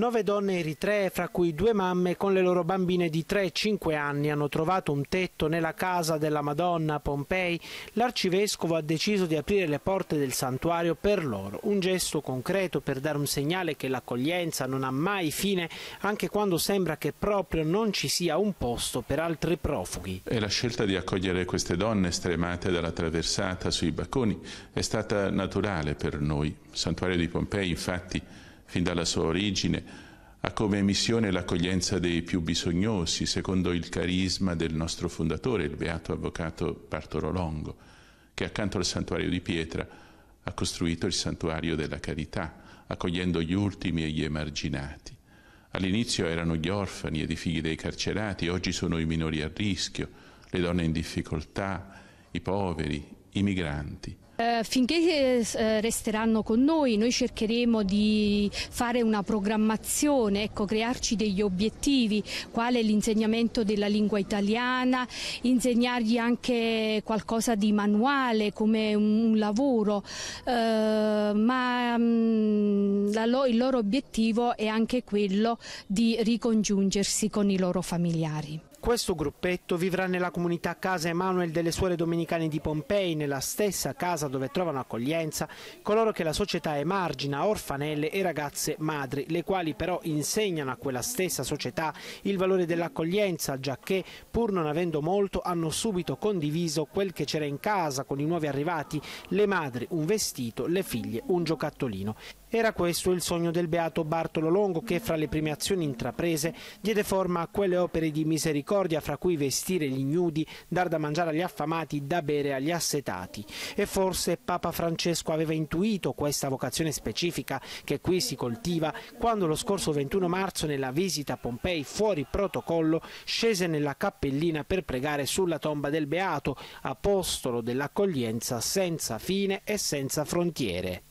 Nove donne eritree, fra cui due mamme con le loro bambine di 3 e 5 anni, hanno trovato un tetto nella casa della Madonna a Pompei. L'arcivescovo ha deciso di aprire le porte del santuario per loro, un gesto concreto per dare un segnale che l'accoglienza non ha mai fine, anche quando sembra che proprio non ci sia un posto per altri profughi. E la scelta di accogliere queste donne stremate dalla traversata sui bacconi è stata naturale per noi. Il santuario di Pompei, infatti, fin dalla sua origine, ha come missione l'accoglienza dei più bisognosi, secondo il carisma del nostro fondatore, il beato avvocato Bartolo Longo, che accanto al santuario di pietra ha costruito il santuario della carità, accogliendo gli ultimi e gli emarginati. All'inizio erano gli orfani ed i figli dei carcerati, oggi sono i minori a rischio, le donne in difficoltà, i poveri, i migranti. Eh, finché eh, eh, resteranno con noi, noi cercheremo di fare una programmazione, ecco, crearci degli obiettivi, quale l'insegnamento della lingua italiana, insegnargli anche qualcosa di manuale come un, lavoro, ma mm, il loro obiettivo è anche quello di ricongiungersi con i loro familiari. Questo gruppetto vivrà nella comunità Casa Emanuel delle Suore Domenicane di Pompei, nella stessa casa dove trovano accoglienza coloro che la società emargina, orfanelle e ragazze madri, le quali però insegnano a quella stessa società il valore dell'accoglienza, giacché pur non avendo molto hanno subito condiviso quel che c'era in casa con i nuovi arrivati, le madri un vestito, le figlie un giocattolino. Era questo il sogno del beato Bartolo Longo che fra le prime azioni intraprese diede forma a quelle opere di misericordia misericordia, fra cui vestire gli ignudi, dar da mangiare agli affamati, da bere agli assetati. E forse Papa Francesco aveva intuito questa vocazione specifica che qui si coltiva quando lo scorso 21 marzo nella visita a Pompei fuori protocollo scese nella cappellina per pregare sulla tomba del Beato, apostolo dell'accoglienza senza fine e senza frontiere.